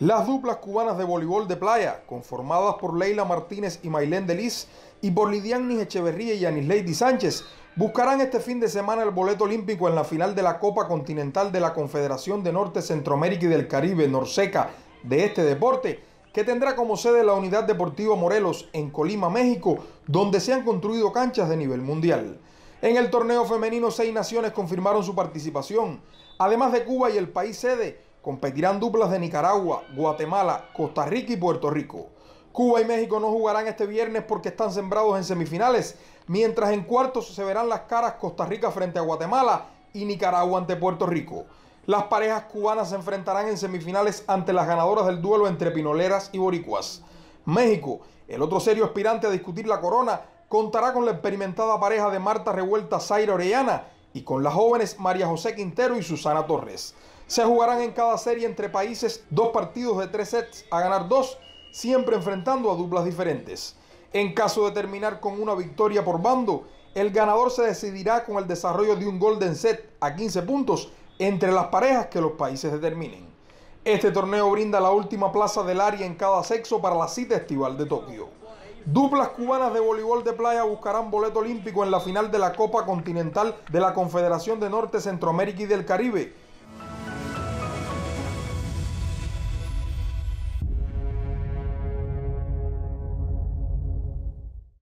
Las duplas cubanas de voleibol de playa, conformadas por Leila Martínez y Mailén Delis y por Lidianis Echeverría y Lady Sánchez, buscarán este fin de semana el boleto olímpico en la final de la Copa Continental de la Confederación de Norte, Centroamérica y del Caribe, Norseca, de este deporte, que tendrá como sede la Unidad Deportiva Morelos en Colima, México, donde se han construido canchas de nivel mundial. En el torneo femenino, seis naciones confirmaron su participación. Además de Cuba y el país sede, Competirán duplas de Nicaragua, Guatemala, Costa Rica y Puerto Rico. Cuba y México no jugarán este viernes porque están sembrados en semifinales, mientras en cuartos se verán las caras Costa Rica frente a Guatemala y Nicaragua ante Puerto Rico. Las parejas cubanas se enfrentarán en semifinales ante las ganadoras del duelo entre Pinoleras y Boricuas. México, el otro serio aspirante a discutir la corona, contará con la experimentada pareja de Marta Revuelta Zaira Orellana y con las jóvenes María José Quintero y Susana Torres. Se jugarán en cada serie entre países dos partidos de tres sets a ganar dos, siempre enfrentando a duplas diferentes. En caso de terminar con una victoria por bando, el ganador se decidirá con el desarrollo de un golden set a 15 puntos entre las parejas que los países determinen. Este torneo brinda la última plaza del área en cada sexo para la cita estival de Tokio. Duplas cubanas de voleibol de playa buscarán boleto olímpico en la final de la Copa Continental de la Confederación de Norte, Centroamérica y del Caribe.